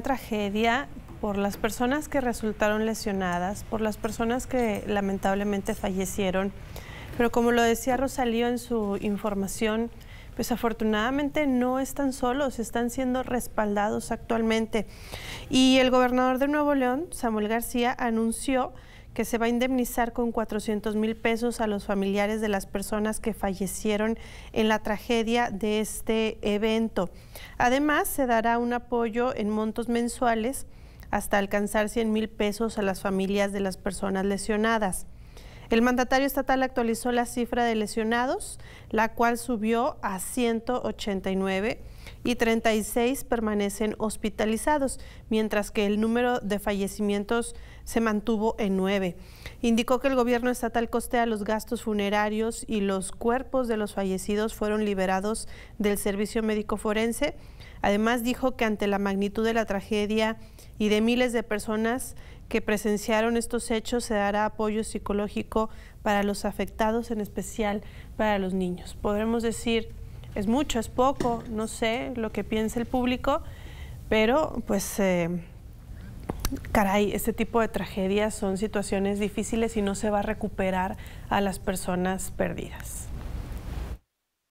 tragedia por las personas que resultaron lesionadas, por las personas que lamentablemente fallecieron. Pero como lo decía Rosalío en su información, pues afortunadamente no están solos, están siendo respaldados actualmente. Y el gobernador de Nuevo León, Samuel García, anunció que se va a indemnizar con 400 mil pesos a los familiares de las personas que fallecieron en la tragedia de este evento. Además, se dará un apoyo en montos mensuales hasta alcanzar 100 mil pesos a las familias de las personas lesionadas. El mandatario estatal actualizó la cifra de lesionados, la cual subió a 189 y 36 permanecen hospitalizados, mientras que el número de fallecimientos se mantuvo en 9. Indicó que el gobierno estatal costea los gastos funerarios y los cuerpos de los fallecidos fueron liberados del servicio médico forense. Además dijo que ante la magnitud de la tragedia y de miles de personas que presenciaron estos hechos se dará apoyo psicológico para los afectados, en especial para los niños. Podremos decir, es mucho, es poco, no sé lo que piensa el público, pero pues... Eh, caray, este tipo de tragedias son situaciones difíciles y no se va a recuperar a las personas perdidas.